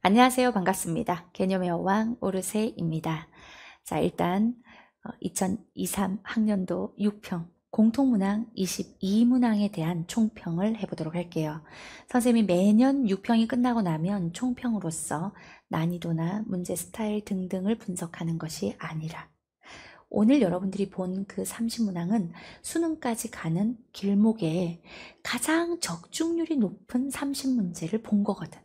안녕하세요. 반갑습니다. 개념의 여왕 오르세입니다. 자, 일단 2023 어, 학년도 6평 공통문항 22문항에 대한 총평을 해보도록 할게요. 선생님이 매년 6평이 끝나고 나면 총평으로서 난이도나 문제 스타일 등등을 분석하는 것이 아니라 오늘 여러분들이 본 그 30문항은 수능까지 가는 길목에 가장 적중률이 높은 30문제를 본 거거든.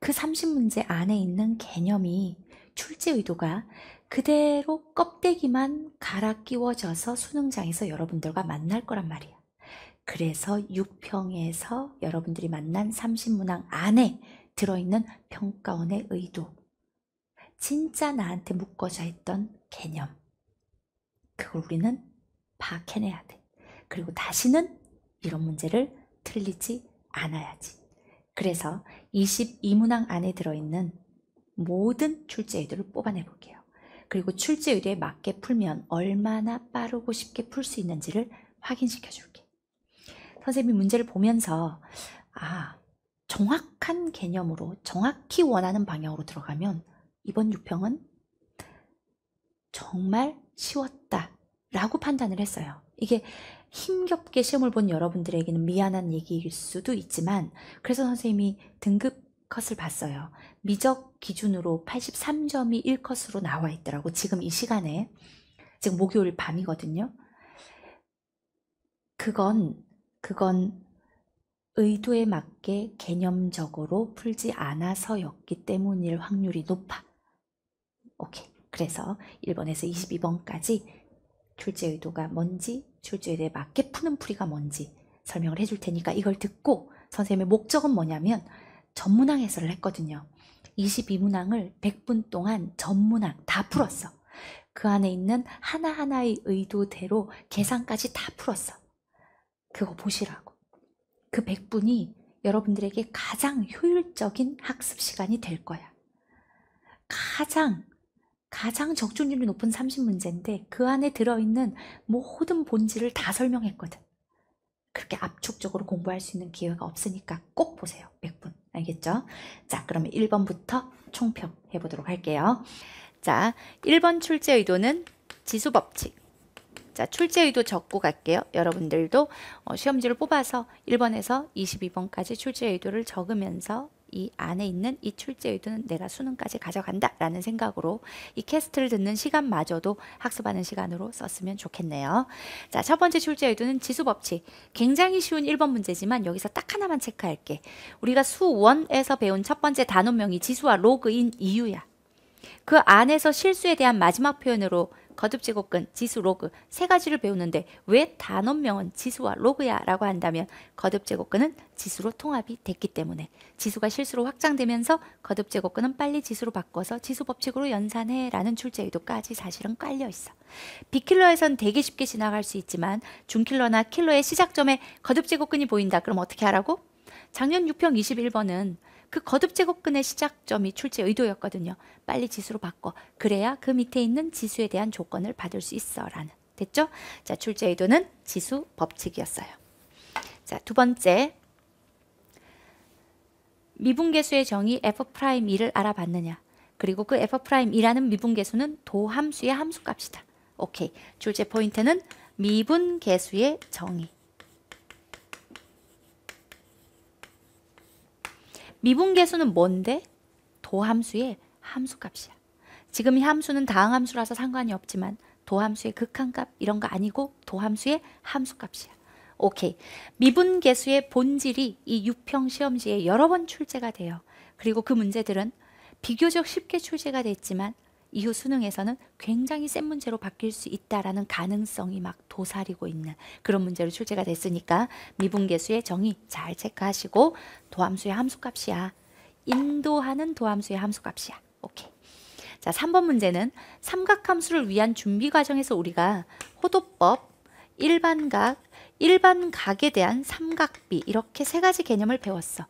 그 30문제 안에 있는 개념이 출제 의도가 그대로 껍데기만 갈아 끼워져서 수능장에서 여러분들과 만날 거란 말이야. 그래서 6평에서 여러분들이 만난 30문항 안에 들어있는 평가원의 의도, 진짜 나한테 묶어져 했던 개념, 그걸 우리는 파악해내야 돼. 그리고 다시는 이런 문제를 틀리지 않아야지. 그래서 22문항 안에 들어있는 모든 출제의도를 뽑아내 볼게요. 그리고 출제의도에 맞게 풀면 얼마나 빠르고 쉽게 풀 수 있는지를 확인시켜 줄게. 선생님이 문제를 보면서 아 정확한 개념으로 정확히 원하는 방향으로 들어가면 이번 6평은 정말 쉬웠다. 라고 판단을 했어요. 이게 힘겹게 시험을 본 여러분들에게는 미안한 얘기일 수도 있지만 그래서 선생님이 등급 컷을 봤어요. 미적 기준으로 83점이 1컷으로 나와 있더라고. 지금 이 시간에 지금 목요일 밤이거든요. 그건 그건 의도에 맞게 개념적으로 풀지 않아서였기 때문일 확률이 높아. 오케이. 그래서 1번에서 22번까지 출제 의도가 뭔지, 출제에 대해 맞게 푸는 풀이가 뭔지 설명을 해줄 테니까 이걸 듣고 선생님의 목적은 뭐냐면 전문항 해설을 했거든요. 22문항을 100분 동안 전문항 다 풀었어. 그 안에 있는 하나하나의 의도대로 계산까지 다 풀었어. 그거 보시라고. 그 100분이 여러분들에게 가장 효율적인 학습 시간이 될 거야. 가장 가장 적중률이 높은 30문제인데 그 안에 들어있는 모든 본질을 다 설명했거든. 그렇게 압축적으로 공부할 수 있는 기회가 없으니까 꼭 보세요. 100분. 알겠죠? 자, 그러면 1번부터 총평 해보도록 할게요. 자, 1번 출제 의도는 지수법칙. 자, 출제 의도 적고 갈게요. 여러분들도 어, 시험지를 뽑아서 1번에서 22번까지 출제 의도를 적으면서 이 안에 있는 이 출제 의도는 내가 수능까지 가져간다 라는 생각으로 이 캐스트를 듣는 시간마저도 학습하는 시간으로 썼으면 좋겠네요. 자, 첫 번째 출제 의도는 지수 법칙. 굉장히 쉬운 1번 문제지만 여기서 딱 하나만 체크할게. 우리가 수원에서 배운 첫 번째 단원명이 지수와 로그인 이유야. 그 안에서 실수에 대한 마지막 표현으로 거듭제곱근, 지수, 로그 세 가지를 배우는데 왜 단원명은 지수와 로그야 라고 한다면 거듭제곱근은 지수로 통합이 됐기 때문에 지수가 실수로 확장되면서 거듭제곱근은 빨리 지수로 바꿔서 지수 법칙으로 연산해 라는 출제 의도까지 사실은 깔려 있어. 비킬러에선 되게 쉽게 지나갈 수 있지만 중킬러나 킬러의 시작점에 거듭제곱근이 보인다. 그럼 어떻게 하라고? 작년 6평 21번은 그 거듭 제곱근의 시작점이 출제 의도였거든요. 빨리 지수로 바꿔. 그래야 그 밑에 있는 지수에 대한 조건을 받을 수 있어라는. 됐죠? 자, 출제 의도는 지수 법칙이었어요. 자, 두 번째. 미분계수의 정의 f 1을 알아봤느냐. 그리고 그 F'E라는 미분계수는 도함수의 함수값이다. 오케이. 출제 포인트는 미분계수의 정의. 미분계수는 뭔데? 도함수의 함수값이야. 지금 이 함수는 다항함수라서 상관이 없지만 도함수의 극한값 이런 거 아니고 도함수의 함수값이야. 오케이. 미분계수의 본질이 이 유평 시험지에 여러 번 출제가 돼요. 그리고 그 문제들은 비교적 쉽게 출제가 됐지만 이후 수능에서는 굉장히 센 문제로 바뀔 수 있다라는 가능성이 막 도사리고 있는 그런 문제로 출제가 됐으니까 미분계수의 정의 잘 체크하시고 도함수의 함수값이야. 인도하는 도함수의 함수값이야. 오케이. 자, 3번 문제는 삼각함수를 위한 준비 과정에서 우리가 호도법, 일반각, 일반각에 대한 삼각비 이렇게 세 가지 개념을 배웠어.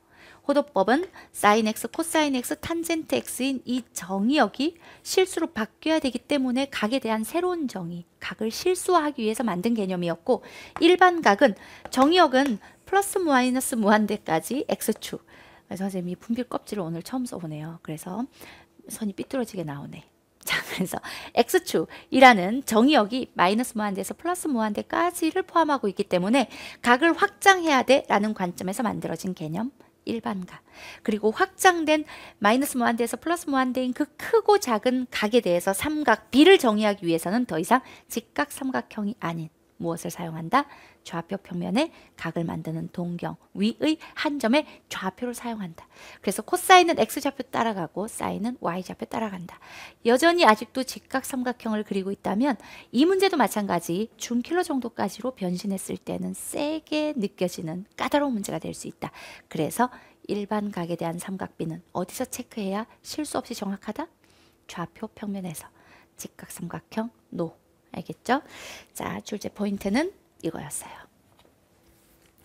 호도법은 sin x, 코사인 x, 탄젠트 x인 이 정의역이 실수로 바뀌어야 되기 때문에 각에 대한 새로운 정의, 각을 실수화하기 위해서 만든 개념이었고 일반 각은 정의역은 플러스 마이너스 무한대까지 x축. 그 선생님이 분필 껍질을 오늘 처음 써보네요. 그래서 선이 삐뚤어지게 나오네. 자, 그래서 x축이라는 정의역이 마이너스 무한대에서 플러스 무한대까지를 포함하고 있기 때문에 각을 확장해야 돼라는 관점에서 만들어진 개념. 일반가 그리고 확장된 마이너스 무한대에서 플러스 무한대인 그 크고 작은 각에 대해서 삼각 비를 정의하기 위해서는 더 이상 직각 삼각형이 아닌 무엇을 사용한다? 좌표 평면에 각을 만드는 동경 위의 한점에 좌표를 사용한다. 그래서 코사인은 x좌표 따라가고 사인은 y좌표 따라간다. 여전히 아직도 직각삼각형을 그리고 있다면 이 문제도 마찬가지 중킬로 정도까지로 변신했을 때는 세게 느껴지는 까다로운 문제가 될 수 있다. 그래서 일반 각에 대한 삼각비는 어디서 체크해야 실수 없이 정확하다? 좌표 평면에서 직각삼각형 노 알겠죠? 자, 출제 포인트는 이거였어요.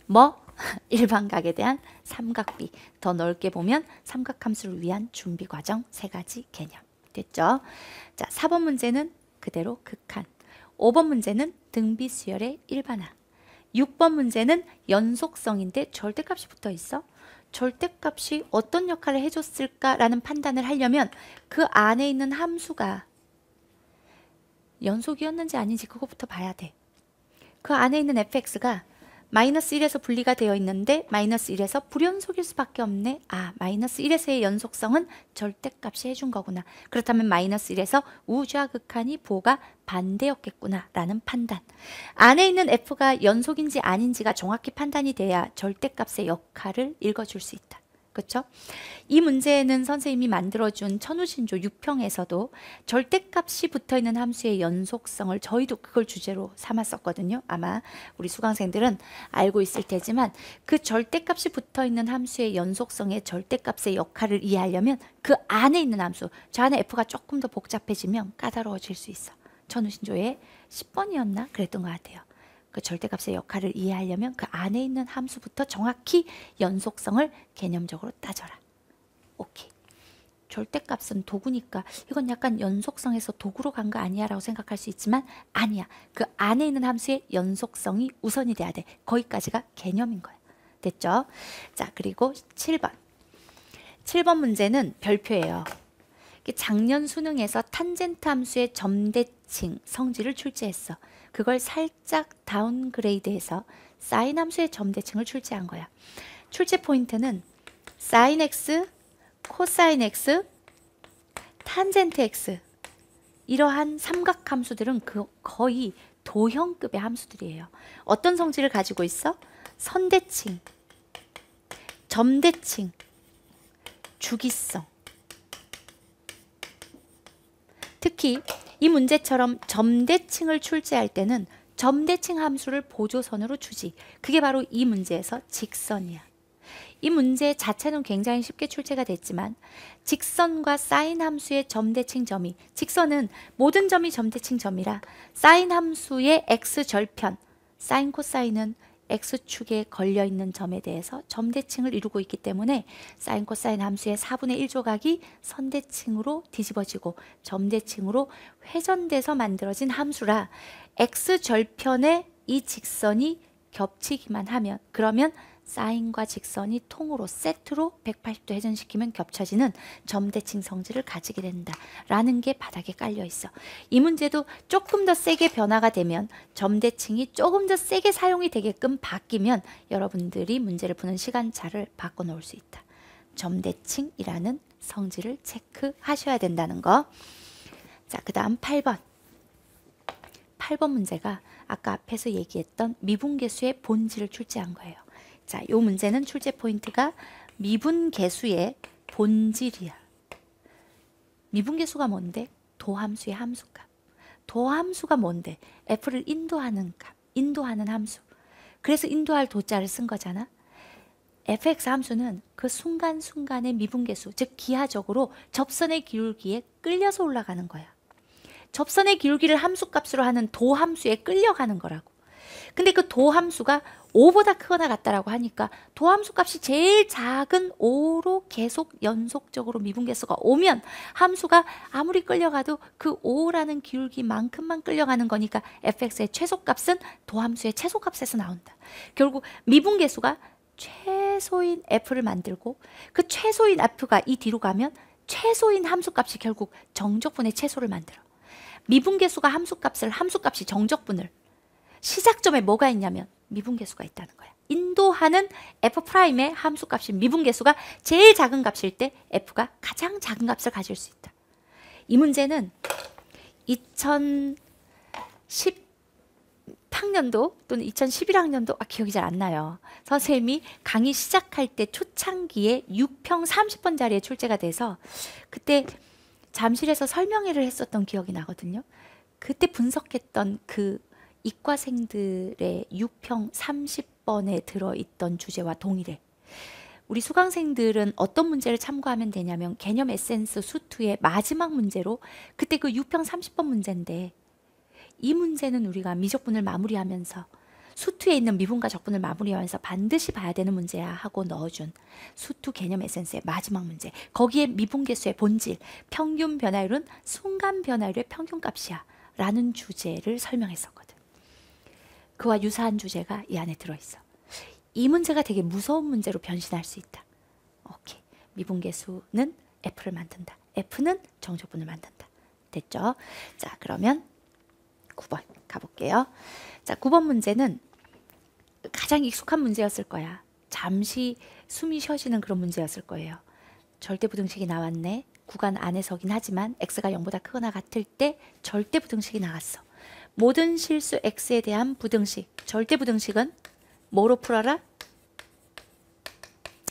뭐? 일반각에 대한 삼각비. 더 넓게 보면 삼각함수를 위한 준비 과정 세 가지 개념. 됐죠? 자, 4번 문제는 그대로 극한. 5번 문제는 등비 수열의 일반화. 6번 문제는 연속성인데 절대값이 붙어 있어. 절대값이 어떤 역할을 해줬을까라는 판단을 하려면 그 안에 있는 함수가 연속이었는지 아닌지 그것부터 봐야 돼. 그 안에 있는 fx가 마이너스 1에서 분리가 되어 있는데 마이너스 1에서 불연속일 수밖에 없네. 아, 마이너스 1에서의 연속성은 절대값이 해준 거구나. 그렇다면 마이너스 1에서 우좌극한이 보가 반대였겠구나 라는 판단. 안에 있는 f가 연속인지 아닌지가 정확히 판단이 돼야 절대값의 역할을 읽어줄 수 있다. 그렇죠? 이 문제는 선생님이 만들어준 천우신조 6평에서도 절대값이 붙어있는 함수의 연속성을 저희도 그걸 주제로 삼았었거든요. 아마 우리 수강생들은 알고 있을 테지만 그 절대값이 붙어있는 함수의 연속성의 절대값의 역할을 이해하려면 그 안에 있는 함수, 저 안에 f가 조금 더 복잡해지면 까다로워질 수 있어. 천우신조의 10번이었나? 그랬던 것 같아요. 그 절대값의 역할을 이해하려면 그 안에 있는 함수부터 정확히 연속성을 개념적으로 따져라. 오케이. 절대값은 도구니까 이건 약간 연속성에서 도구로 간 거 아니야 라고 생각할 수 있지만 아니야. 그 안에 있는 함수의 연속성이 우선이 돼야 돼. 거기까지가 개념인 거야. 됐죠? 자 그리고 7번. 7번 문제는 별표예요. 작년 수능에서 탄젠트 함수의 점대칭 성질을 출제했어. 그걸 살짝 다운그레이드해서 사인 함수의 점대칭을 출제한 거야. 출제 포인트는 사인 x, 코사인 x, 탄젠트 x 이러한 삼각 함수들은 그 거의 도형급의 함수들이에요. 어떤 성질을 가지고 있어? 선대칭, 점대칭, 주기성. 특히 이 문제처럼 점대칭을 출제할 때는 점대칭 함수를 보조선으로 주지. 그게 바로 이 문제에서 직선이야. 이 문제 자체는 굉장히 쉽게 출제가 됐지만 직선과 사인 함수의 점대칭 점이 직선은 모든 점이 점대칭 점이라 사인 함수의 x 절편 사인 코사인은 x축에 걸려 있는 점에 대해서 점대칭을 이루고 있기 때문에 사인 코사인 함수의 4분의 1 조각이 선대칭으로 뒤집어지고 점대칭으로 회전돼서 만들어진 함수라 x 절편에 이 직선이 겹치기만 하면 그러면 사인과 직선이 통으로 세트로 180도 회전시키면 겹쳐지는 점대칭 성질을 가지게 된다. 라는 게 바닥에 깔려 있어. 이 문제도 조금 더 세게 변화가 되면 점대칭이 조금 더 세게 사용이 되게끔 바뀌면 여러분들이 문제를 푸는 시간차를 바꿔놓을 수 있다. 점대칭이라는 성질을 체크하셔야 된다는 거. 자, 그 다음 8번. 8번 문제가 아까 앞에서 얘기했던 미분계수의 본질을 출제한 거예요. 자, 요 문제는 출제 포인트가 미분 계수의 본질이야. 미분 계수가 뭔데? 도함수의 함수값. 도함수가 뭔데? f를 인도하는 값, 인도하는 함수. 그래서 인도할 도자를 쓴 거잖아. fx 함수는 그 순간순간의 미분계수, 즉 기하적으로 접선의 기울기에 끌려서 올라가는 거야. 접선의 기울기를 함수값으로 하는 도함수에 끌려가는 거라고. 근데 그 도함수가 5보다 크거나 같다라고 하니까 도함수 값이 제일 작은 5로 계속 연속적으로 미분계수가 오면 함수가 아무리 끌려가도 그 5라는 기울기만큼만 끌려가는 거니까 fx의 최소값은 도함수의 최소값에서 나온다. 결국 미분계수가 최소인 f를 만들고 그 최소인 f가 이 뒤로 가면 최소인 함수값이 결국 정적분의 최소를 만들어. 미분계수가 함수값을 함수값이 정적분을 시작점에 뭐가 있냐면 미분계수가 있다는 거야. 인도하는 f 프라임의 함수 값인 미분계수가 제일 작은 값일 때 f가 가장 작은 값을 가질 수 있다. 이 문제는 2010학년도 또는 2011학년도 아 기억이 잘 안 나요. 선생님이 강의 시작할 때 초창기에 6평 30번 자리에 출제가 돼서 그때 잠실에서 설명회를 했었던 기억이 나거든요. 그때 분석했던 그 이과생들의 6평 30번에 들어있던 주제와 동일해. 우리 수강생들은 어떤 문제를 참고하면 되냐면 개념 에센스 수투의 마지막 문제로 그때 그 6평 30번 문제인데 이 문제는 우리가 미적분을 마무리하면서 수투에 있는 미분과 적분을 마무리하면서 반드시 봐야 되는 문제야 하고 넣어준 수투 개념 에센스의 마지막 문제 거기에 미분개수의 본질 평균 변화율은 순간 변화율의 평균값이야 라는 주제를 설명했었거든 그와 유사한 주제가 이 안에 들어있어. 이 문제가 되게 무서운 문제로 변신할 수 있다. 오케이. 미분계수는 F를 만든다. F는 정조분을 만든다. 됐죠? 자, 그러면 9번 가볼게요. 자, 9번 문제는 가장 익숙한 문제였을 거야. 잠시 숨이 쉬어지는 그런 문제였을 거예요. 절대부등식이 나왔네. 구간 안에서긴 하지만 x가 0보다 크거나 같을 때 절대부등식이 나왔어. 모든 실수 x에 대한 부등식, 절대 부등식은 뭐로 풀어라?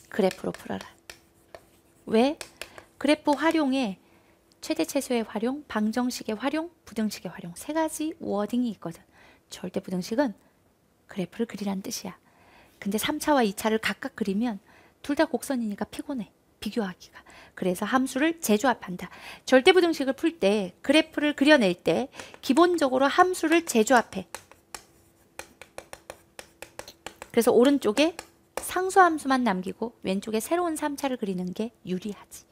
그래프로 풀어라. 왜? 그래프 활용에 최대 최소의 활용, 방정식의 활용, 부등식의 활용 세 가지 워딩이 있거든. 절대 부등식은 그래프를 그리란 뜻이야. 근데 3차와 2차를 각각 그리면 둘 다 곡선이니까 피곤해. 비교하기가. 그래서 함수를 재조합한다. 절대부등식을 풀 때 그래프를 그려낼 때 기본적으로 함수를 재조합해. 그래서 오른쪽에 상수함수만 남기고 왼쪽에 새로운 3차를 그리는 게 유리하지.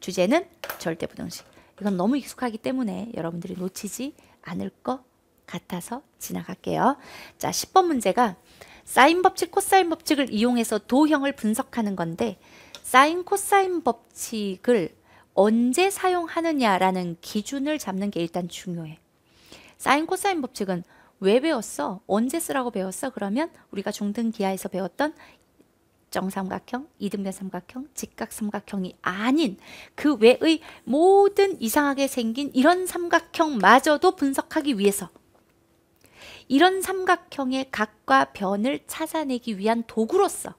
주제는 절대부등식. 이건 너무 익숙하기 때문에 여러분들이 놓치지 않을 것 같아서 지나갈게요. 자, 10번 문제가 사인 법칙, 코사인 법칙을 이용해서 도형을 분석하는 건데 사인 코사인 법칙을 언제 사용하느냐라는 기준을 잡는 게 일단 중요해. 사인 코사인 법칙은 왜 배웠어? 언제 쓰라고 배웠어? 그러면 우리가 중등 기하에서 배웠던 정삼각형, 이등변 삼각형, 직각 삼각형이 아닌 그 외의 모든 이상하게 생긴 이런 삼각형마저도 분석하기 위해서 이런 삼각형의 각과 변을 찾아내기 위한 도구로서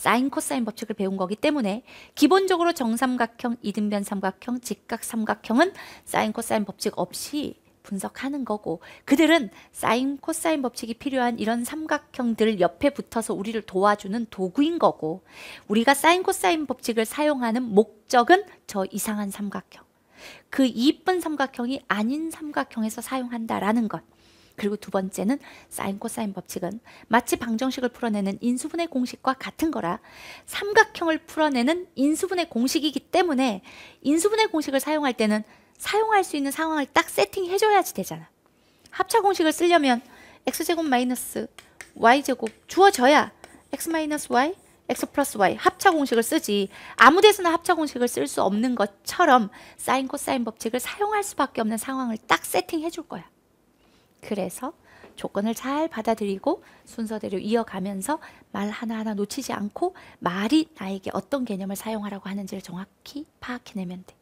사인 코사인 법칙을 배운 거기 때문에 기본적으로 정삼각형, 이등변 삼각형, 직각 삼각형은 사인 코사인 법칙 없이 분석하는 거고 그들은 사인 코사인 법칙이 필요한 이런 삼각형들 옆에 붙어서 우리를 도와주는 도구인 거고 우리가 사인 코사인 법칙을 사용하는 목적은 저 이상한 삼각형 그 이쁜 삼각형이 아닌 삼각형에서 사용한다라는 것 그리고 두 번째는 사인 코사인 법칙은 마치 방정식을 풀어내는 인수분의 공식과 같은 거라 삼각형을 풀어내는 인수분의 공식이기 때문에 인수분의 공식을 사용할 때는 사용할 수 있는 상황을 딱 세팅해줘야지 되잖아. 합차 공식을 쓰려면 x제곱 마이너스 y제곱 주어져야 x 마이너스 y x 플러스 y 합차 공식을 쓰지 아무 데서나 합차 공식을 쓸 수 없는 것처럼 사인 코사인 법칙을 사용할 수밖에 없는 상황을 딱 세팅해 줄 거야. 그래서 조건을 잘 받아들이고 순서대로 이어가면서 말 하나하나 놓치지 않고 말이 나에게 어떤 개념을 사용하라고 하는지를 정확히 파악해내면 돼.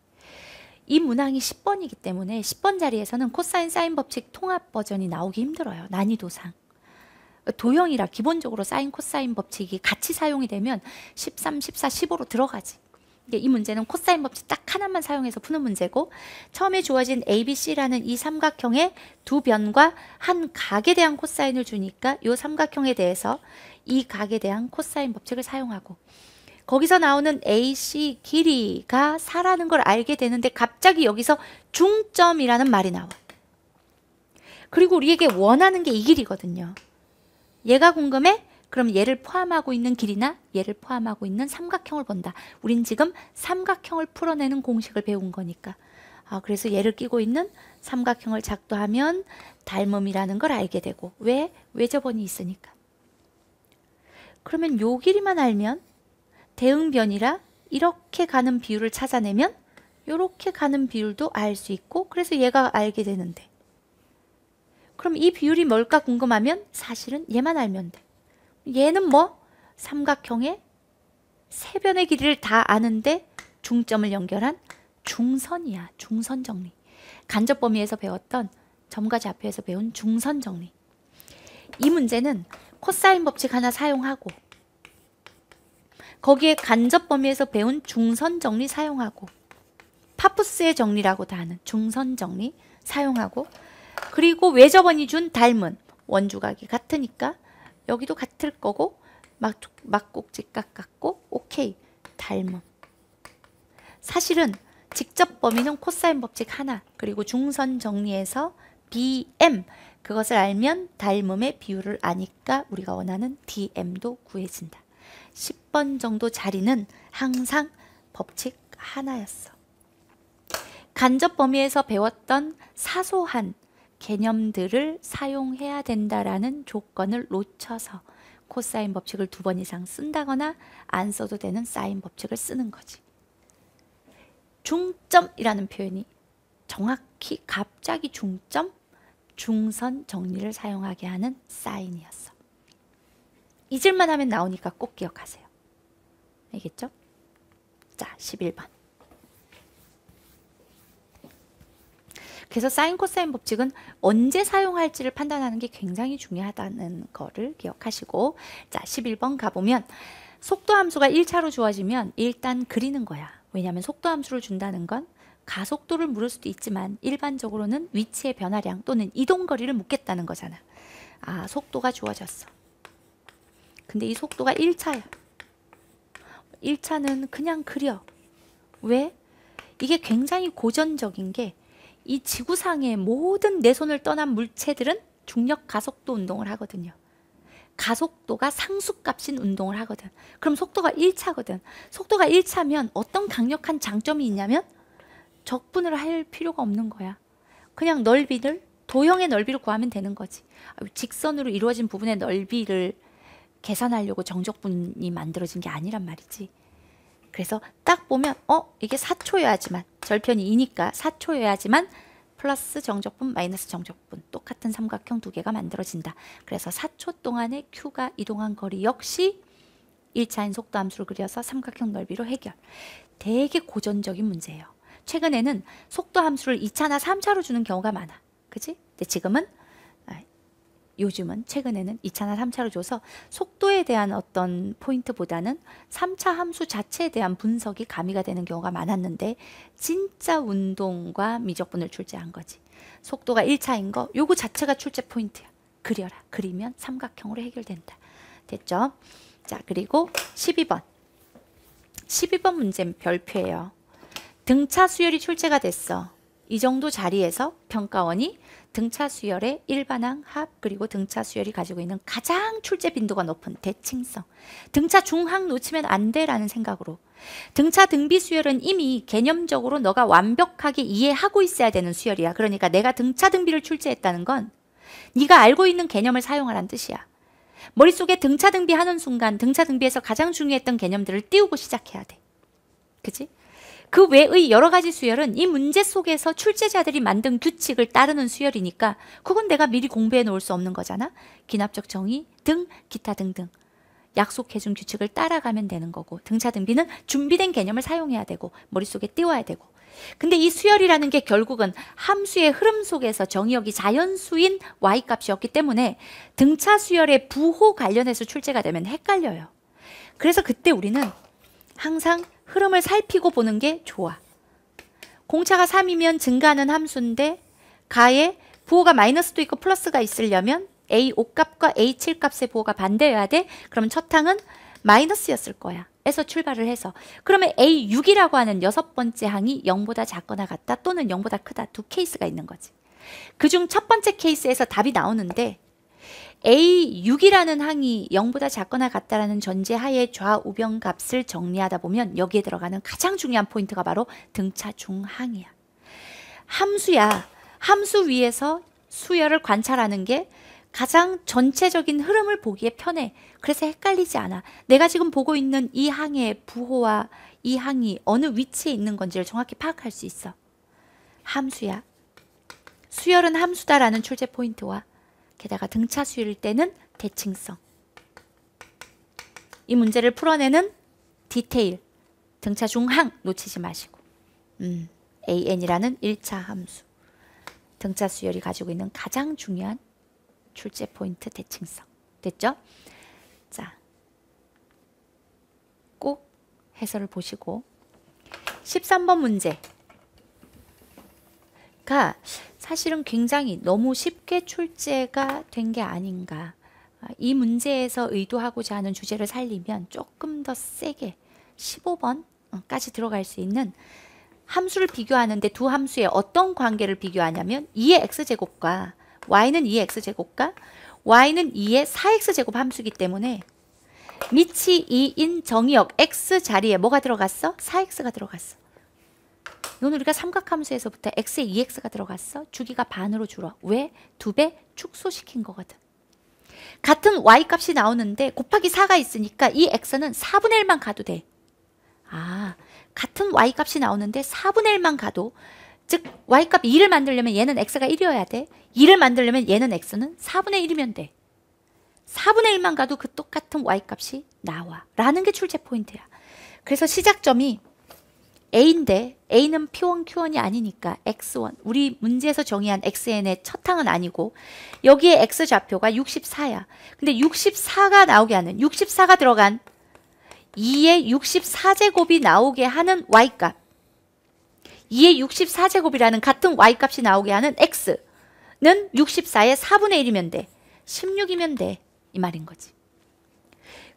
이 문항이 10번이기 때문에 10번 자리에서는 코사인 사인 법칙 통합 버전이 나오기 힘들어요. 난이도상. 도형이라 기본적으로 사인 코사인 법칙이 같이 사용이 되면 13, 14, 15로 들어가지. 이 문제는 코사인 법칙 딱 하나만 사용해서 푸는 문제고 처음에 주어진 ABC라는 이 삼각형의 두 변과 한 각에 대한 코사인을 주니까 이 삼각형에 대해서 이 각에 대한 코사인 법칙을 사용하고 거기서 나오는 AC 길이가 4라는 걸 알게 되는데 갑자기 여기서 중점이라는 말이 나와. 그리고 우리에게 원하는 게 이 길이거든요. 얘가 궁금해? 그럼 얘를 포함하고 있는 길이나 얘를 포함하고 있는 삼각형을 본다. 우린 지금 삼각형을 풀어내는 공식을 배운 거니까. 아, 그래서 얘를 끼고 있는 삼각형을 작도하면 닮음이라는 걸 알게 되고 왜? 외접원이 있으니까. 그러면 요 길이만 알면 대응변이라 이렇게 가는 비율을 찾아내면 요렇게 가는 비율도 알 수 있고 그래서 얘가 알게 되는데 그럼 이 비율이 뭘까 궁금하면 사실은 얘만 알면 돼. 얘는 뭐 삼각형의 세 변의 길이를 다 아는데 중점을 연결한 중선이야. 중선 정리. 간접 범위에서 배웠던 점과 좌표에서 배운 중선 정리. 이 문제는 코사인 법칙 하나 사용하고 거기에 간접 범위에서 배운 중선 정리 사용하고 파푸스의 정리라고다 하는 중선 정리 사용하고 그리고 외접원이 준 닮은 원주각이 같으니까 여기도 같을 거고 막, 꼭지 깎았고 오케이 닮음 사실은 직접 범위는 코사인 법칙 하나 그리고 중선 정리해서 BM 그것을 알면 닮음의 비율을 아니까 우리가 원하는 DM도 구해진다. 10번 정도 자리는 항상 법칙 하나였어. 간접 범위에서 배웠던 사소한 개념들을 사용해야 된다라는 조건을 놓쳐서 코사인 법칙을 두 번 이상 쓴다거나 안 써도 되는 사인 법칙을 쓰는 거지. 중점이라는 표현이 정확히 갑자기 중점, 중선 정리를 사용하게 하는 사인이었어. 잊을만 하면 나오니까 꼭 기억하세요. 알겠죠? 자, 11번. 그래서 사인 코사인 법칙은 언제 사용할지를 판단하는 게 굉장히 중요하다는 거를 기억하시고 자 11번 가보면 속도 함수가 1차로 주어지면 일단 그리는 거야. 왜냐하면 속도 함수를 준다는 건 가속도를 물을 수도 있지만 일반적으로는 위치의 변화량 또는 이동거리를 묻겠다는 거잖아. 아 속도가 주어졌어. 근데 이 속도가 1차야. 1차는 그냥 그려. 왜? 이게 굉장히 고전적인 게이 지구상의 모든 내 손을 떠난 물체들은 중력 가속도 운동을 하거든요. 가속도가 상수값인 운동을 하거든. 그럼 속도가 1차거든. 속도가 1차면 어떤 강력한 장점이 있냐면 적분을 할 필요가 없는 거야. 그냥 넓이를 도형의 넓이를 구하면 되는 거지. 직선으로 이루어진 부분의 넓이를 계산하려고 정적분이 만들어진 게 아니란 말이지. 그래서 딱 보면 어 이게 4초여야지만 절편이 이니까 4초여야지만 플러스 정적분 마이너스 정적분 똑같은 삼각형 두 개가 만들어진다. 그래서 4초 동안에 Q가 이동한 거리 역시 1차인 속도 함수를 그려서 삼각형 넓이로 해결. 되게 고전적인 문제예요. 최근에는 속도 함수를 2차나 3차로 주는 경우가 많아. 그지? 근데 지금은 요즘은 최근에는 2차나 3차로 줘서 속도에 대한 어떤 포인트보다는 3차 함수 자체에 대한 분석이 가미가 되는 경우가 많았는데 진짜 운동과 미적분을 출제한 거지. 속도가 1차인 거 요거 자체가 출제 포인트야. 그려라. 그리면 삼각형으로 해결된다. 됐죠? 자 그리고 12번 12번 문제는 별표예요. 등차 수열이 출제가 됐어. 이 정도 자리에서 평가원이 등차 수열의 일반항 합 그리고 등차 수열이 가지고 있는 가장 출제 빈도가 높은 대칭성 등차 중항 놓치면 안 돼라는 생각으로 등차 등비 수열은 이미 개념적으로 너가 완벽하게 이해하고 있어야 되는 수열이야 그러니까 내가 등차 등비를 출제했다는 건 네가 알고 있는 개념을 사용하란 뜻이야 머릿속에 등차 등비 하는 순간 등차 등비에서 가장 중요했던 개념들을 띄우고 시작해야 돼 그치? 그 외의 여러 가지 수열은 이 문제 속에서 출제자들이 만든 규칙을 따르는 수열이니까 그건 내가 미리 공부해 놓을 수 없는 거잖아. 기납적 정의 등 기타 등등. 약속해준 규칙을 따라가면 되는 거고 등차 등비는 준비된 개념을 사용해야 되고 머릿속에 띄워야 되고 근데 이 수열이라는 게 결국은 함수의 흐름 속에서 정의역이 자연수인 y값이었기 때문에 등차 수열의 부호 관련해서 출제가 되면 헷갈려요. 그래서 그때 우리는 항상 흐름을 살피고 보는 게 좋아. 공차가 3이면 증가하는 함수인데 가에 부호가 마이너스도 있고 플러스가 있으려면 A5값과 A7값의 부호가 반대여야 돼. 그러면 첫 항은 마이너스였을 거야. 에서 출발을 해서 그러면 A6이라고 하는 여섯 번째 항이 0보다 작거나 같다 또는 0보다 크다 두 케이스가 있는 거지. 그 중 첫 번째 케이스에서 답이 나오는데 A6이라는 항이 0보다 작거나 같다라는 전제하에 좌우병 값을 정리하다 보면 여기에 들어가는 가장 중요한 포인트가 바로 등차 중항이야. 함수야. 함수 위에서 수열을 관찰하는 게 가장 전체적인 흐름을 보기에 편해. 그래서 헷갈리지 않아. 내가 지금 보고 있는 이 항의 부호와 이 항이 어느 위치에 있는 건지를 정확히 파악할 수 있어. 함수야. 수열은 함수다라는 출제 포인트와 게다가 등차수일 때는 대칭성. 이 문제를 풀어내는 디테일, 등차 중항 놓치지 마시고 음, AN이라는 1차 함수, 등차 수열이 가지고 있는 가장 중요한 출제 포인트 대칭성. 됐죠? 자, 꼭 해설을 보시고 13번 문제가 사실은 굉장히 너무 쉽게 출제가 된 게 아닌가. 아, 이 문제에서 의도하고자 하는 주제를 살리면 조금 더 세게 15번까지 들어갈 수 있는 함수를 비교하는데 두 함수의 어떤 관계를 비교하냐면 2의 x제곱과 y는 2의 x제곱과 y는 2의 4x제곱 함수이기 때문에 미치 2인 정의역 x 자리에 뭐가 들어갔어? 4x가 들어갔어. 이건 우리가 삼각함수에서부터 x에 2x가 e 들어갔어. 주기가 반으로 줄어. 왜? 두 배 축소시킨 거거든. 같은 y값이 나오는데 곱하기 4가 있으니까 이 x는 4분의 1만 가도 돼. 아, 같은 y값이 나오는데 4분의 1만 가도 즉 y값 2를 만들려면 얘는 x가 1이어야 돼. 2를 만들려면 얘는 x는 4분의 1이면 돼. 4분의 1만 가도 그 똑같은 y값이 나와. 라는 게 출제 포인트야. 그래서 시작점이 A인데 A는 P1, Q1이 아니니까 X1 우리 문제에서 정의한 XN의 첫 항은 아니고 여기에 X좌표가 64야. 근데 64가 나오게 하는 64가 들어간 2의 64제곱이 나오게 하는 Y값 2의 64제곱이라는 같은 Y값이 나오게 하는 X는 64의 4분의 1이면 돼. 16이면 돼. 이 말인 거지.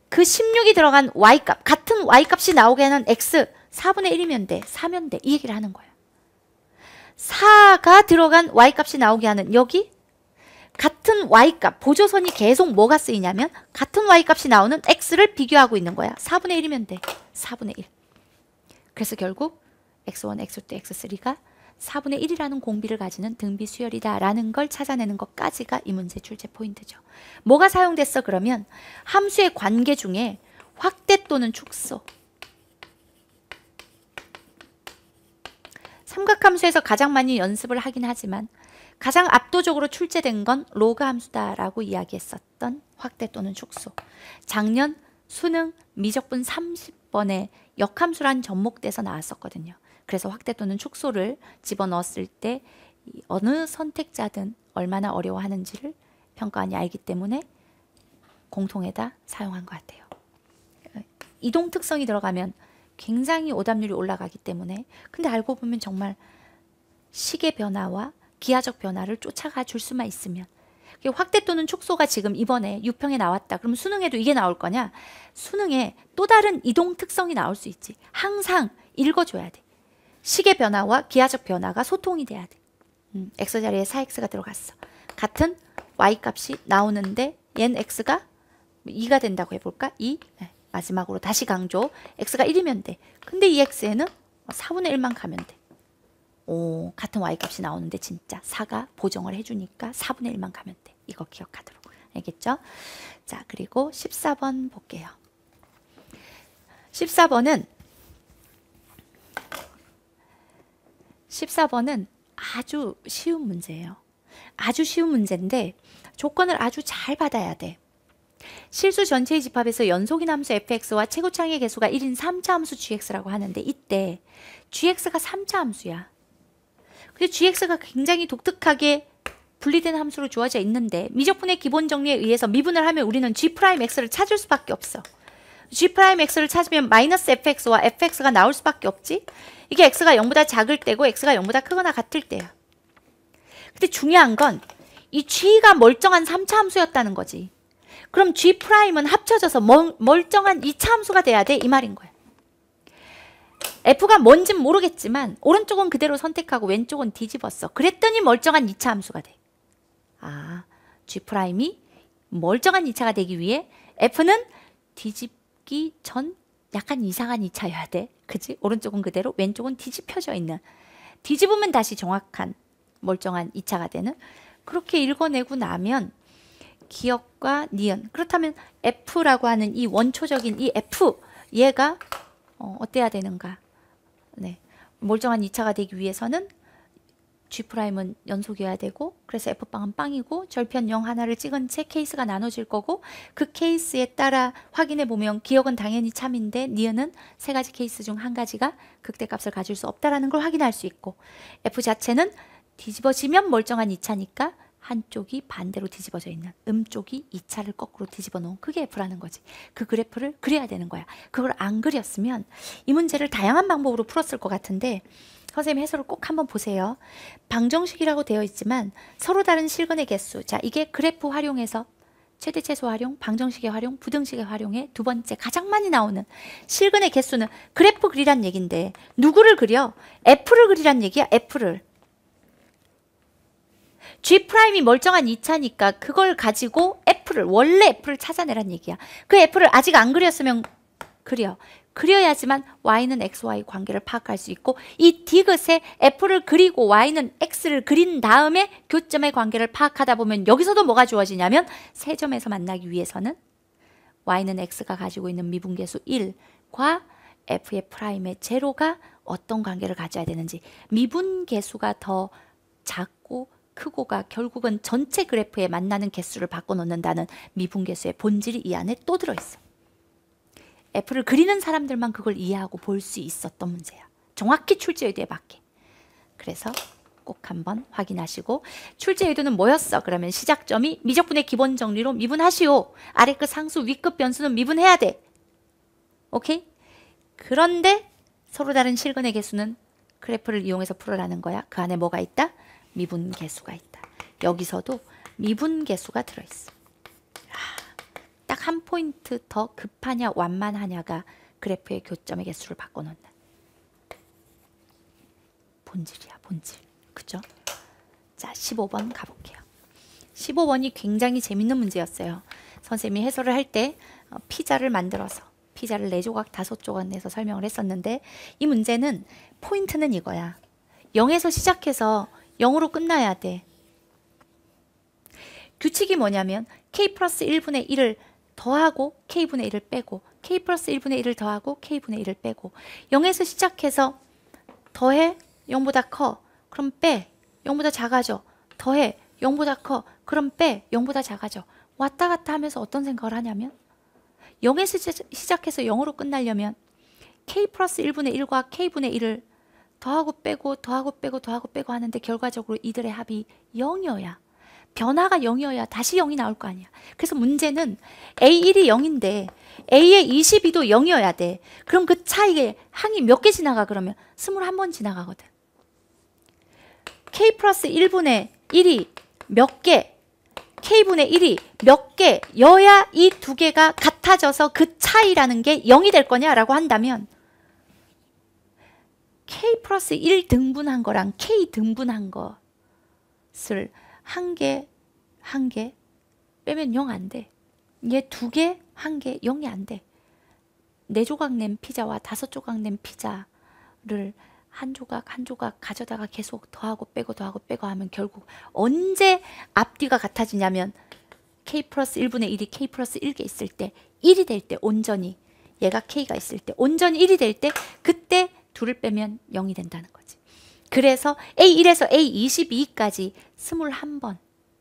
그 16이 들어간 Y값 같은 Y값이 나오게 하는 X 4분의 1이면 돼. 4면 돼. 이 얘기를 하는 거예요. 4가 들어간 y값이 나오게 하는 여기 같은 y값, 보조선이 계속 뭐가 쓰이냐면 같은 y값이 나오는 x를 비교하고 있는 거야. 4분의 1이면 돼. 4분의 1. 그래서 결국 x1, x2, x3가 4분의 1이라는 공비를 가지는 등비 수열이다라는 걸 찾아내는 것까지가 이 문제 출제 포인트죠. 뭐가 사용됐어 그러면 함수의 관계 중에 확대 또는 축소 삼각함수에서 가장 많이 연습을 하긴 하지만 가장 압도적으로 출제된 건 로그 함수다라고 이야기했었던 확대 또는 축소. 작년 수능 미적분 30번에 역함수란 접목돼서 나왔었거든요. 그래서 확대 또는 축소를 집어넣었을 때 어느 선택자든 얼마나 어려워하는지를 평가원이 알기 때문에 공통에다 사용한 것 같아요. 어, 이동 특성이 들어가면 굉장히 오답률이 올라가기 때문에 근데 알고 보면 정말 시계 변화와 기하적 변화를 쫓아가 줄 수만 있으면 확대 또는 축소가 지금 이번에 6평에 나왔다. 그럼 수능에도 이게 나올 거냐? 수능에 또 다른 이동 특성이 나올 수 있지. 항상 읽어줘야 돼. 시계 변화와 기하적 변화가 소통이 돼야 돼. 음, x 자리에 4x가 들어갔어. 같은 y 값이 나오는데 얜 x가 2가 된다고 해볼까? 2? 네. 마지막으로 다시 강조. x가 1이면 돼. 근데 이 x에는 4분의 1만 가면 돼. 오, 같은 y값이 나오는데 진짜 4가 보정을 해주니까 4분의 1만 가면 돼. 이거 기억하도록. 알겠죠? 자, 그리고 14번 볼게요. 14번은 14번은 아주 쉬운 문제예요. 아주 쉬운 문제인데 조건을 아주 잘 받아야 돼. 실수 전체의 집합에서 연속인 함수 fx와 최고창의 개수가 1인 3차 함수 gx라고 하는데 이때 gx가 3차 함수야. 근데 gx가 굉장히 독특하게 분리된 함수로 주어져 있는데 미적분의 기본 정리에 의해서 미분을 하면 우리는 g'x를 찾을 수밖에 없어. g'x를 찾으면 마이너스 fx와 fx가 나올 수밖에 없지. 이게 x가 0보다 작을 때고 x가 0보다 크거나 같을 때야. 근데 중요한 건 이 g가 멀쩡한 3차 함수였다는 거지. 그럼 G 프라임은 합쳐져서 멀, 멀정한 이차함수가 돼야 돼 이 말인 거야. F가 뭔진 모르겠지만 오른쪽은 그대로 선택하고 왼쪽은 뒤집었어. 그랬더니 멀쩡한 이차함수가 돼. 아, G 프라임이 멀쩡한 이차가 되기 위해 F는 뒤집기 전 약간 이상한 이차여야 돼. 그지? 오른쪽은 그대로 왼쪽은 뒤집혀져 있는 뒤집으면 다시 정확한 멀쩡한 이차가 되는 그렇게 읽어내고 나면 기억과 니은. 그렇다면 F라고 하는 이 원초적인 이 F 얘가 어, 어때야 되는가? 네. 멀쩡한 2차가 되기 위해서는 G'은 연속이어야 되고 그래서 F빵은 빵이고 절편 0 하나를 찍은 채 케이스가 나눠질 거고 그 케이스에 따라 확인해 보면 기억은 당연히 참인데 니은은 세 가지 케이스 중 한 가지가 극대값을 가질 수 없다라는 걸 확인할 수 있고 F 자체는 뒤집어지면 멀쩡한 2차니까 한쪽이 반대로 뒤집어져 있는 음쪽이 2차를 거꾸로 뒤집어 놓은 그게 F라는 거지. 그 그래프를 그려야 되는 거야. 그걸 안 그렸으면 이 문제를 다양한 방법으로 풀었을 것 같은데 선생님 해설을 꼭 한번 보세요. 방정식이라고 되어 있지만 서로 다른 실근의 개수. 자, 이게 그래프 활용해서 최대 최소 활용, 방정식의 활용, 부등식의 활용의 두 번째 가장 많이 나오는 실근의 개수는 그래프 그리란 얘긴데 누구를 그려? F를 그리란 얘기야, F를. G 프라임이 멀쩡한 2차니까 그걸 가지고 F를 원래 F를 찾아내란 얘기야. 그 F를 아직 안 그렸으면 그려. 그려야지만 y는 xy 관계를 파악할 수 있고 이 디귿에 f를 그리고 y는 x를 그린 다음에 교점의 관계를 파악하다 보면 여기서도 뭐가 주어지냐면 세 점에서 만나기 위해서는 y는 x가 가지고 있는 미분계수 1과 f의 프라임의 제로가 어떤 관계를 가져야 되는지 미분계수가 더 작, 크고가 결국은 전체 그래프에 만나는 개수를 바꿔놓는다는 미분계수의 본질이 이 안에 또 들어있어. 애플을 그리는 사람들만 그걸 이해하고 볼 수 있었던 문제야. 정확히 출제 의도에 맞게. 그래서 꼭 한번 확인하시고 출제 의도는 뭐였어? 그러면 시작점이 미적분의 기본 정리로 미분하시오. 아래끝 그 상수 위급 변수는 미분해야 돼. 오케이? 그런데 서로 다른 실근의 개수는 그래프를 이용해서 풀어라는 거야. 그 안에 뭐가 있다? 미분 개수가 있다. 여기서도 미분 개수가 들어있어. 딱 한 포인트 더 급하냐 완만하냐가 그래프의 교점의 개수를 바꿔놓는다. 본질이야 본질. 그죠? 자 15번 가볼게요. 15번이 굉장히 재밌는 문제였어요. 선생님이 해설을 할때 어, 피자를 만들어서 피자를 4 조각 5 조각 내서 설명을 했었는데 이 문제는 포인트는 이거야. 0에서 시작해서 0으로 끝나야 돼. 규칙이 뭐냐면 k 플러스 1분의 1을 더하고 k분의 1을 빼고 k 플러스 1분의 1을 더하고 k분의 1을 빼고 0에서 시작해서 더해 0보다 커 그럼 빼 0보다 작아져 더해 0보다 커 그럼 빼 0보다 작아져 왔다 갔다 하면서 어떤 생각을 하냐면 0에서 시작해서 0으로 끝나려면 k 플러스 1분의 1과 k분의 1을 더하고 빼고 더하고 빼고 더하고 빼고 하는데 결과적으로 이들의 합이 0이어야 변화가 0이어야 다시 0이 나올 거 아니야. 그래서 문제는 A1이 0인데 A의 22도 0이어야 돼. 그럼 그 차이에 항이 몇 개 지나가 그러면 21번 지나가거든. K 플러스 1분의 1이 몇 개, K분의 1이 몇 개여야 이 두 개가 같아져서 그 차이라는 게 0이 될 거냐라고 한다면 K 플러스 1 등분한 거랑 K 등분한 것을 한 개, 한 개 빼면 0 안 돼. 얘 두 개, 한 개, 0이 안 돼. 네 조각 낸 피자와 다섯 조각 낸 피자를 한 조각 한 조각 가져다가 계속 더하고 빼고 더하고 빼고 하면 결국 언제 앞뒤가 같아지냐면 k 플러스 1분의 1이 k 플러스 1개 있을 때 1이 될 때 온전히 얘가 k가 있을 때 온전히 1이 될 때 그때 둘을 빼면 0이 된다는 거지. 그래서 A1에서 A22까지 21번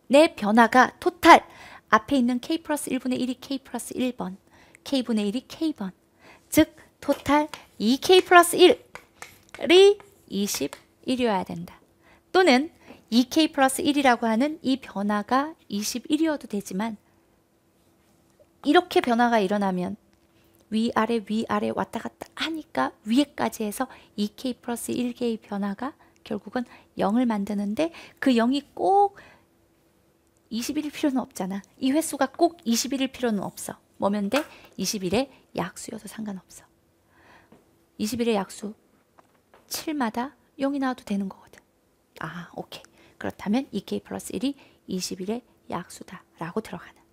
내 변화가 토탈 앞에 있는 K 플러스 1분의 1이 K 플러스 1번 K분의 1이 K번 즉 토탈 2K 플러스 1이 21이어야 된다. 또는 2K 플러스 1이라고 하는 이 변화가 21이어도 되지만 이렇게 변화가 일어나면 위아래 위아래 왔다 갔다 하니까 위에까지 해서 2K 플러스 1K의 변화가 결국은 0을 만드는데 그 0이 꼭 21일 필요는 없잖아. 이 횟수가 꼭 21일 필요는 없어. 뭐면 돼? 2 1의 약수여도 상관없어. 2 1의 약수 7마다 0이 나와도 되는 거거든. 아, 오케이. 그렇다면 2K 플러스 1이 2 1의 약수다라고 들어가는.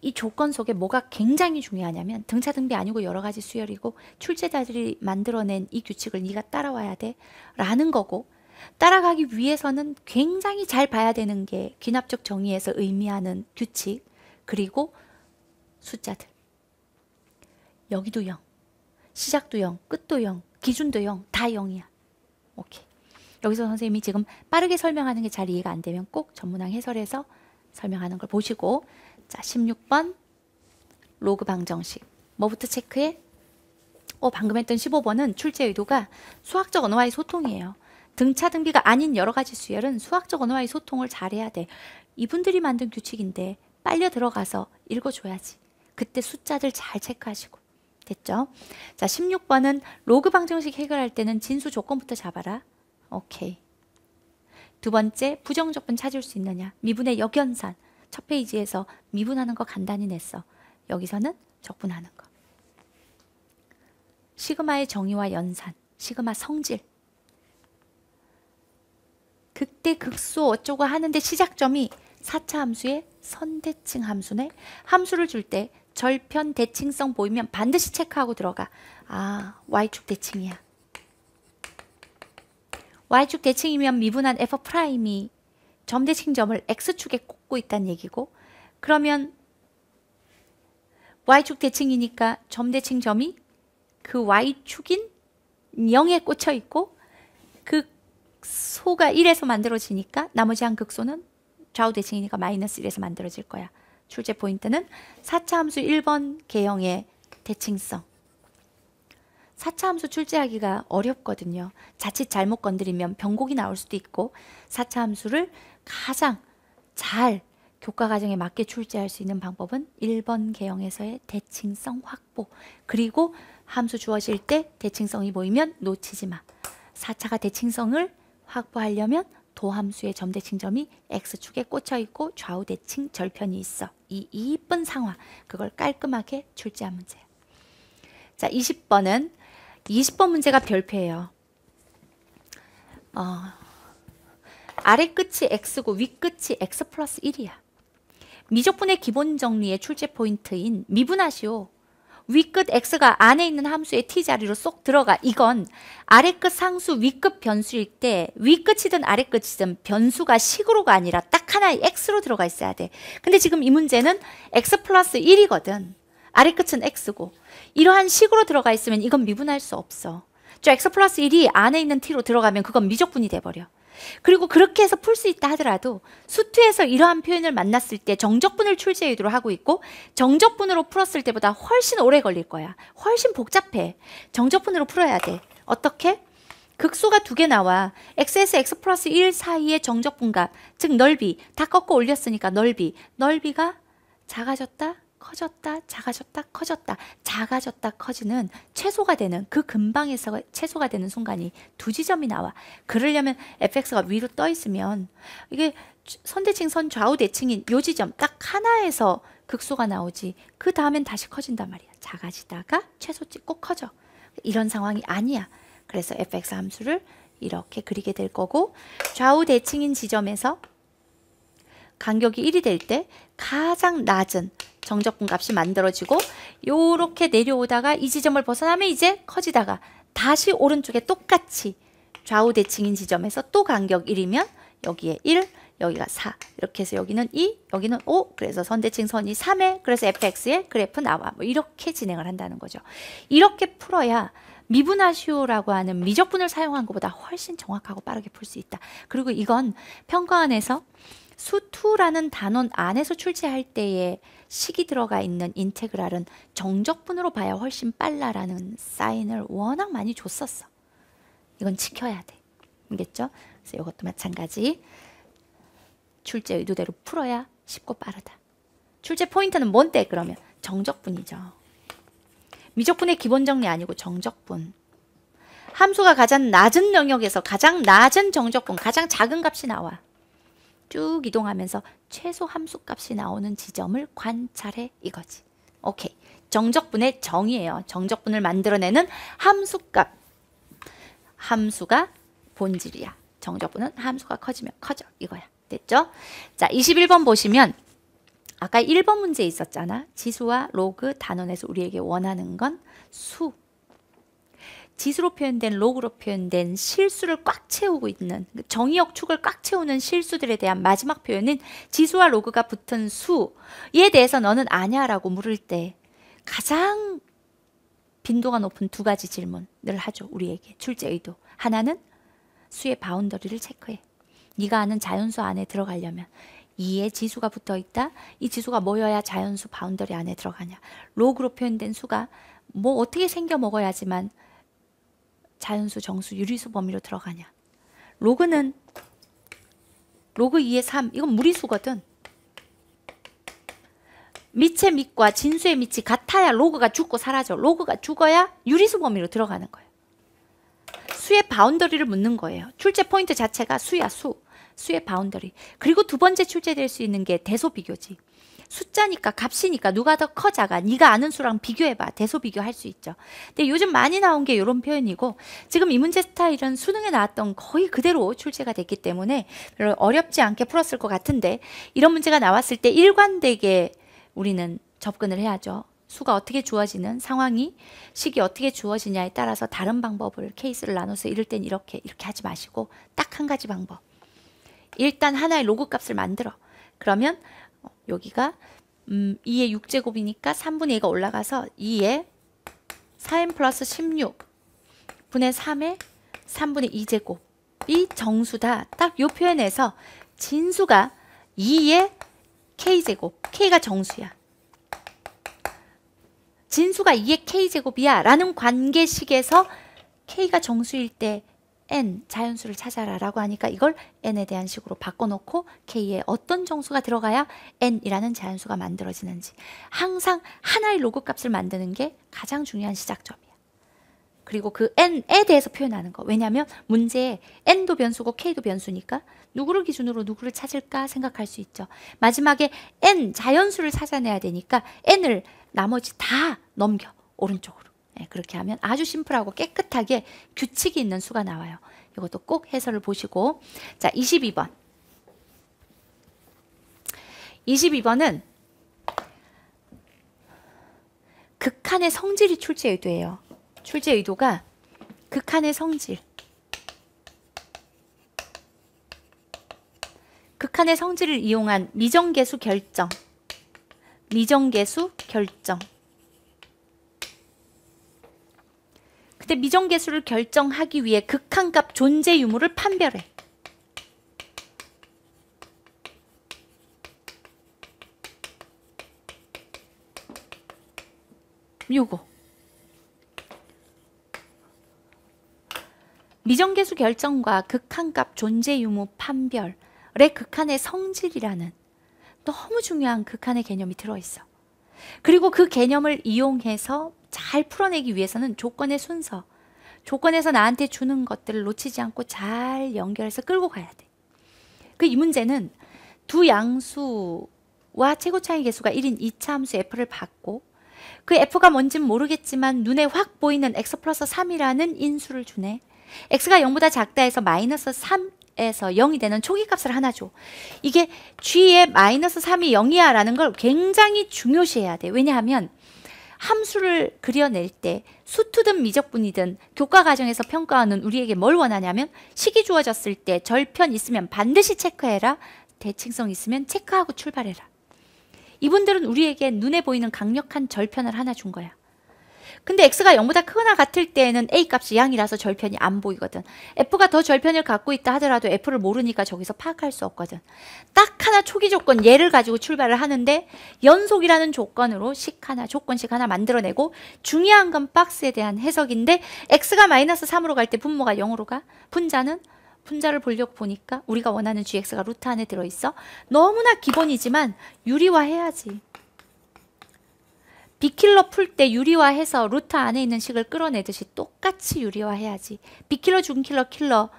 이 조건 속에 뭐가 굉장히 중요하냐면 등차 등비 아니고 여러 가지 수열이고 출제자들이 만들어낸 이 규칙을 네가 따라와야 돼라는 거고 따라가기 위해서는 굉장히 잘 봐야 되는 게 귀납적 정의에서 의미하는 규칙 그리고 숫자들 여기도 0 시작도 0 끝도 0 기준도 0다 0이야 오케이 여기서 선생님이 지금 빠르게 설명하는 게 잘 이해가 안 되면 꼭 전문항 해설에서 설명하는 걸 보시고 자, 16번 로그 방정식. 뭐부터 체크해? 어, 방금 했던 15번은 출제 의도가 수학적 언어와의 소통이에요. 등차 등비가 아닌 여러 가지 수열은 수학적 언어와의 소통을 잘해야 돼. 이분들이 만든 규칙인데 빨려 들어가서 읽어줘야지. 그때 숫자들 잘 체크하시고. 됐죠? 자, 16번은 로그 방정식 해결할 때는 진수 조건부터 잡아라. 오케이. 두 번째, 부정조건 찾을 수 있느냐. 미분의 역연산. 첫 페이지에서 미분하는 거 간단히 냈어. 여기서는 적분하는 거. 시그마의 정의와 연산, 시그마 성질. 극대 극소 어쩌고 하는데 시작점이 4차 함수의 선대칭 함수네. 함수를 줄 때 절편 대칭성 보이면 반드시 체크하고 들어가. 아, y축 대칭이야. y축 대칭이면 미분한 f 프라임이 점대칭점을 x축에 꼭 찾고 있다는 얘기고 그러면 y축 대칭이니까 점 대칭 점이 그 y축인 0에 꽂혀 있고 극소가 그 1에서 만들어지니까 나머지 한 극소는 좌우 대칭이니까 마이너스 1에서 만들어질 거야. 출제 포인트는 4차 함수 1번 개형의 대칭성. 4차 함수 출제하기가 어렵거든요. 자칫 잘못 건드리면 변곡이 나올 수도 있고 4차 함수를 가장 잘 교과 과정에 맞게 출제할 수 있는 방법은 1번 개형에서의 대칭성 확보 그리고 함수 주어질 때 대칭성이 보이면 놓치지 마. 4차가 대칭성을 확보하려면 도함수의 점대칭점이 x축에 꽂혀 있고 좌우 대칭 절편이 있어. 이 이쁜 상황 그걸 깔끔하게 출제한 문제 자, 20번은 20번 문제가 별표예요. 어, 아래 끝이 x고 위 끝이 x 플러스 1이야. 미적분의 기본 정리의 출제 포인트인 미분하시오. 위 끝 x가 안에 있는 함수의 t자리로 쏙 들어가. 이건 아래끝 상수 위 끝 변수일 때 위끝이든 아래끝이든 변수가 식으로가 아니라 딱 하나의 x로 들어가 있어야 돼. 근데 지금 이 문제는 x 플러스 1이거든. 아래끝은 x고. 이러한 식으로 들어가 있으면 이건 미분할 수 없어. 저 x 플러스 1이 안에 있는 t로 들어가면 그건 미적분이 돼버려. 그리고 그렇게 해서 풀 수 있다 하더라도 수트에서 이러한 표현을 만났을 때 정적분을 출제위도로 하고 있고 정적분으로 풀었을 때보다 훨씬 오래 걸릴 거야. 훨씬 복잡해. 정적분으로 풀어야 돼. 어떻게? 극소가 두 개 나와 x에서 x 플러스 1 사이의 정적분값 즉 넓이 다 꺾어 올렸으니까 넓이 넓이가 작아졌다 커졌다 작아졌다 커졌다 작아졌다 커지는 최소가 되는 그 근방에서 최소가 되는 순간이 두 지점이 나와 그러려면 fx가 위로 떠 있으면 이게 선대칭 선 좌우 대칭인 요 지점 딱 하나에서 극소가 나오지 그 다음엔 다시 커진단 말이야 작아지다가 최소치 꼭 커져 이런 상황이 아니야 그래서 fx 함수를 이렇게 그리게 될 거고 좌우 대칭인 지점에서 간격이 1이 될 때 가장 낮은 정적분 값이 만들어지고 요렇게 내려오다가 이 지점을 벗어나면 이제 커지다가 다시 오른쪽에 똑같이 좌우 대칭인 지점에서 또 간격 1이면 여기에 1, 여기가 4 이렇게 해서 여기는 2, 여기는 5 그래서 선대칭 선이 3에 그래서 fx의 그래프 나와 뭐 이렇게 진행을 한다는 거죠. 이렇게 풀어야 미분하시오라고 하는 미적분을 사용한 것보다 훨씬 정확하고 빠르게 풀 수 있다. 그리고 이건 평가원에서 수투라는 단원 안에서 출제할 때에 식이 들어가 있는 인테그랄은 정적분으로 봐야 훨씬 빨라라는 사인을 워낙 많이 줬었어. 이건 지켜야 돼. 알겠죠? 그래서 이것도 마찬가지. 출제 의도대로 풀어야 쉽고 빠르다. 출제 포인트는 뭔데 그러면? 정적분이죠. 미적분의 기본 정리 아니고 정적분. 함수가 가장 낮은 영역에서 가장 낮은 정적분, 가장 작은 값이 나와. 쭉 이동하면서 최소 함수값이 나오는 지점을 관찰해 이거지. 오케이. 정적분의 정이에요. 정적분을 만들어내는 함수값. 함수가 본질이야. 정적분은 함수가 커지면 커져. 이거야. 됐죠? 자, 21번 보시면 아까 1번 문제 있었잖아. 지수와 로그 단원에서 우리에게 원하는 건 수. 지수로 표현된 로그로 표현된 실수를 꽉 채우고 있는 정의역 축을 꽉 채우는 실수들에 대한 마지막 표현은 지수와 로그가 붙은 수에 대해서 너는 아냐라고 물을 때 가장 빈도가 높은 두 가지 질문을 하죠. 우리에게 출제 의도. 하나는 수의 바운더리를 체크해. 네가 아는 자연수 안에 들어가려면 이에 지수가 붙어 있다. 이 지수가 모여야 자연수 바운더리 안에 들어가냐. 로그로 표현된 수가 뭐 어떻게 생겨 먹어야지만 자연수, 정수, 유리수 범위로 들어가냐. 로그는 로그 2의 3. 이건 무리수거든. 밑의 밑과 진수의 밑이 같아야 로그가 죽고 사라져. 로그가 죽어야 유리수 범위로 들어가는 거예요. 수의 바운더리를 묻는 거예요. 출제 포인트 자체가 수야 수. 수의 바운더리. 그리고 두 번째 출제될 수 있는 게 대소 비교지. 숫자니까 값이니까 누가 더커자가 네가 아는 수랑 비교해봐 대소 비교할 수 있죠 근데 요즘 많이 나온 게 이런 표현이고 지금 이 문제 스타일은 수능에 나왔던 거의 그대로 출제가 됐기 때문에 별로 어렵지 않게 풀었을 것 같은데 이런 문제가 나왔을 때 일관되게 우리는 접근을 해야죠 수가 어떻게 주어지는 상황이 식이 어떻게 주어지냐에 따라서 다른 방법을 케이스를 나눠서 이럴 땐 이렇게 이렇게 하지 마시고 딱 한 가지 방법 일단 하나의 로그 값을 만들어 그러면 여기가 음, 2의 6제곱이니까 3분의 2가 올라가서 2의 4n 플러스 16 분의 3의 3분의 2제곱이 정수다. 딱 요 표현에서 진수가 2의 k제곱, k가 정수야. 진수가 2의 k제곱이야 라는 관계식에서 k가 정수일 때 n 자연수를 찾아라라고 하니까 이걸 n에 대한 식으로 바꿔놓고 k에 어떤 정수가 들어가야 n이라는 자연수가 만들어지는지 항상 하나의 로그 값을 만드는 게 가장 중요한 시작점이야. 그리고 그 n에 대해서 표현하는 거. 왜냐하면 문제에 n도 변수고 k도 변수니까 누구를 기준으로 누구를 찾을까 생각할 수 있죠. 마지막에 n 자연수를 찾아내야 되니까 n을 나머지 다 넘겨 오른쪽으로. 네, 그렇게 하면 아주 심플하고 깨끗하게 규칙이 있는 수가 나와요. 이것도 꼭 해설을 보시고 자 22번 22번은 극한의 성질이 출제 의도예요. 출제 의도가 극한의 성질 극한의 성질을 이용한 미정계수 결정 미정계수 결정 그때 미정계수를 결정하기 위해 극한값 존재 유무를 판별해. 요거. 미정계수 결정과 극한값 존재 유무 판별의 극한의 성질이라는 너무 중요한 극한의 개념이 들어있어. 그리고 그 개념을 이용해서 잘 풀어내기 위해서는 조건의 순서, 조건에서 나한테 주는 것들을 놓치지 않고 잘 연결해서 끌고 가야 돼. 그 이 문제는 두 양수와 최고 차이 계수가 1인 2차 함수 f를 받고 그 f가 뭔진 모르겠지만 눈에 확 보이는 x 플러스 3이라는 인수를 주네. x가 0보다 작다 해서 마이너스 3에서 0이 되는 초기값을 하나 줘. 이게 g의 마이너스 3이 0이야 라는 걸 굉장히 중요시해야 돼. 왜냐하면 함수를 그려낼 때 수투든 미적분이든 교과 과정에서 평가하는 우리에게 뭘 원하냐면 식이 주어졌을 때 절편 있으면 반드시 체크해라. 대칭성 있으면 체크하고 출발해라. 이분들은 우리에게 눈에 보이는 강력한 절편을 하나 준 거야. 근데 x가 0보다 크거나 같을 때에는 a 값이 양이라서 절편이 안 보이거든. f가 더 절편을 갖고 있다 하더라도 f를 모르니까 저기서 파악할 수 없거든. 딱 하나 초기 조건 얘를 가지고 출발을 하는데 연속이라는 조건으로 식 하나 조건식 하나 만들어내고 중요한 건 박스에 대한 해석인데 x가 마이너스 3으로 갈 때 분모가 0으로 가 분자는 분자를 보려고 보니까 우리가 원하는 gx가 루트 안에 들어있어. 너무나 기본이지만 유리화해야지. 비킬러 풀 때 유리화해서 루트 안에 있는 식을 끌어내듯이 똑같이 유리화해야지. 비킬러, 중킬러 킬러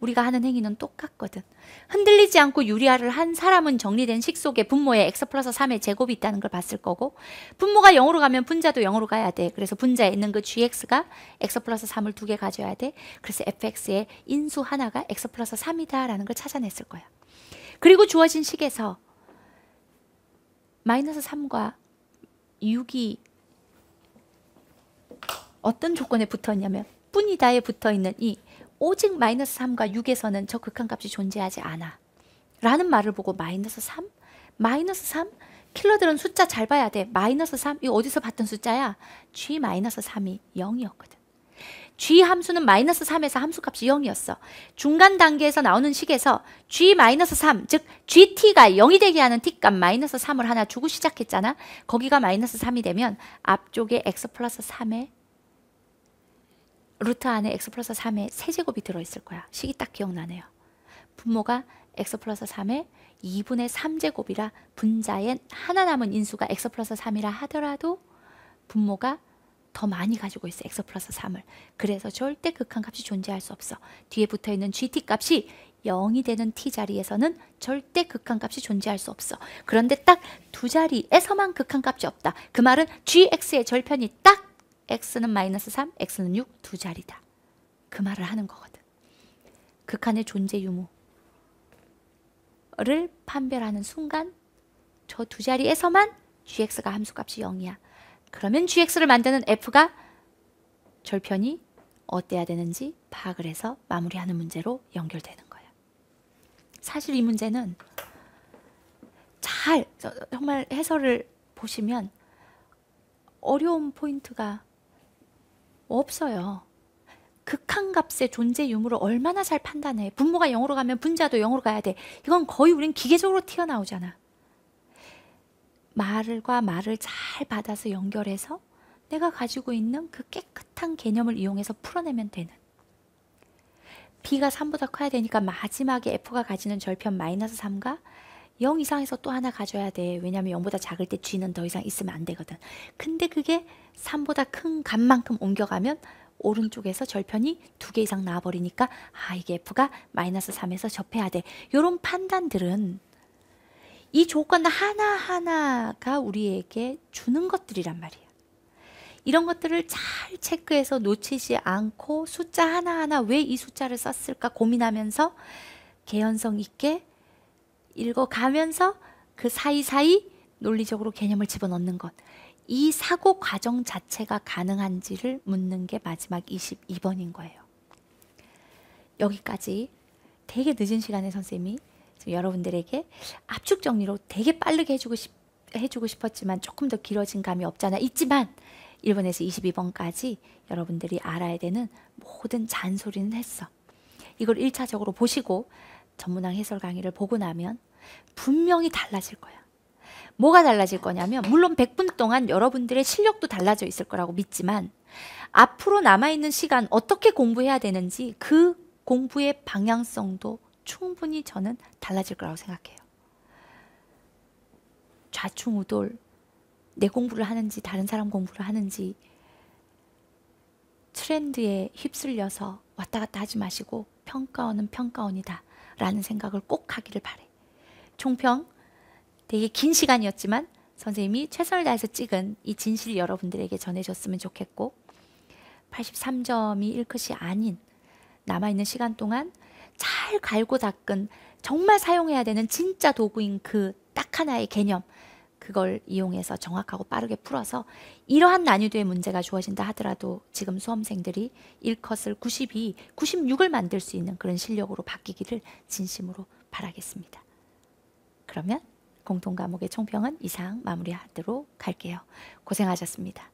우리가 하는 행위는 똑같거든. 흔들리지 않고 유리화를 한 사람은 정리된 식 속에 분모에 x 플러스 3의 제곱이 있다는 걸 봤을 거고 분모가 0으로 가면 분자도 0으로 가야 돼. 그래서 분자에 있는 그 gx가 x 플러스 3을 두 개 가져야 돼. 그래서 fx의 인수 하나가 x 플러스 3이다라는 걸 찾아냈을 거야. 그리고 주어진 식에서 마이너스 3과 6이 어떤 조건에 붙어있냐면 뿐이다에 붙어있는 이 오직 마이너스 3과 6에서는 저 극한값이 존재하지 않아 라는 말을 보고 마이너스 3? 마이너스 3? 킬러들은 숫자 잘 봐야 돼. 마이너스 3? 이거 어디서 봤던 숫자야? G 마이너스 3이 0이었거든. g 함수는 마이너스 3에서 함수값이 0이었어. 중간 단계에서 나오는 식에서 g-3, 즉 gt가 0이 되게 하는 t값 마이너스 3을 하나 주고 시작했잖아. 거기가 마이너스 3이 되면 앞쪽에 x 플러스 3에 루트 안에 x 플러스 3에 세제곱이 들어있을 거야. 식이 딱 기억나네요. 분모가 x 플러스 3에 2분의 3제곱이라 분자엔 하나 남은 인수가 x 플러스 3이라 하더라도 분모가 더 많이 가지고 있어. x 플러스 3을. 그래서 절대 극한값이 존재할 수 없어. 뒤에 붙어있는 gt값이 0이 되는 t자리에서는 절대 극한값이 존재할 수 없어. 그런데 딱 두 자리에서만 극한값이 없다. 그 말은 gx의 절편이 딱 x는 마이너스 3, x는 6 두 자리다. 그 말을 하는 거거든. 극한의 존재 유무를 판별하는 순간 저 두 자리에서만 gx가 함수값이 0이야. 그러면 GX를 만드는 F가 절편이 어때야 되는지 파악을 해서 마무리하는 문제로 연결되는 거예요. 사실 이 문제는 잘 정말 해설을 보시면 어려운 포인트가 없어요. 극한값의 존재 유무를 얼마나 잘 판단해. 분모가 영으로 가면 분자도 영으로 가야 돼. 이건 거의 우린 기계적으로 튀어나오잖아. 말과 말을 잘 받아서 연결해서 내가 가지고 있는 그 깨끗한 개념을 이용해서 풀어내면 되는 B가 3보다 커야 되니까 마지막에 F가 가지는 절편 마이너스 3과 0 이상에서 또 하나 가져야 돼. 왜냐하면 0보다 작을 때 G는 더 이상 있으면 안 되거든. 근데 그게 3보다 큰 값만큼 옮겨가면 오른쪽에서 절편이 2개 이상 나와버리니까 아 이게 F가 마이너스 3에서 접해야 돼. 이런 판단들은 이 조건 하나하나가 우리에게 주는 것들이란 말이에요. 이런 것들을 잘 체크해서 놓치지 않고 숫자 하나하나 왜 이 숫자를 썼을까 고민하면서 개연성 있게 읽어가면서 그 사이사이 논리적으로 개념을 집어넣는 것. 이 사고 과정 자체가 가능한지를 묻는 게 마지막 22번인 거예요. 여기까지 되게 늦은 시간에 선생님이 여러분들에게 압축 정리로 되게 빠르게 해주고, 싶, 해주고 싶었지만 조금 더 길어진 감이 없잖아 있지만 1번에서 22번까지 여러분들이 알아야 되는 모든 잔소리는 했어. 이걸 1차적으로 보시고 전문학 해설 강의를 보고 나면 분명히 달라질 거야. 뭐가 달라질 거냐면 물론 100분 동안 여러분들의 실력도 달라져 있을 거라고 믿지만 앞으로 남아있는 시간 어떻게 공부해야 되는지 그 공부의 방향성도 충분히 저는 달라질 거라고 생각해요. 좌충우돌, 내 공부를 하는지 다른 사람 공부를 하는지 트렌드에 휩쓸려서 왔다 갔다 하지 마시고 평가원은 평가원이다 라는 생각을 꼭 하기를 바래. 총평 되게 긴 시간이었지만 선생님이 최선을 다해서 찍은 이 진실 여러분들에게 전해줬으면 좋겠고 83점이 1컷이 아닌 남아있는 시간 동안 잘 갈고 닦은 정말 사용해야 되는 진짜 도구인 그 딱 하나의 개념 그걸 이용해서 정확하고 빠르게 풀어서 이러한 난이도의 문제가 주어진다 하더라도 지금 수험생들이 1컷을 92, 96을 만들 수 있는 그런 실력으로 바뀌기를 진심으로 바라겠습니다. 그러면 공통과목의 총평은 이상 마무리하도록 할게요. 고생하셨습니다.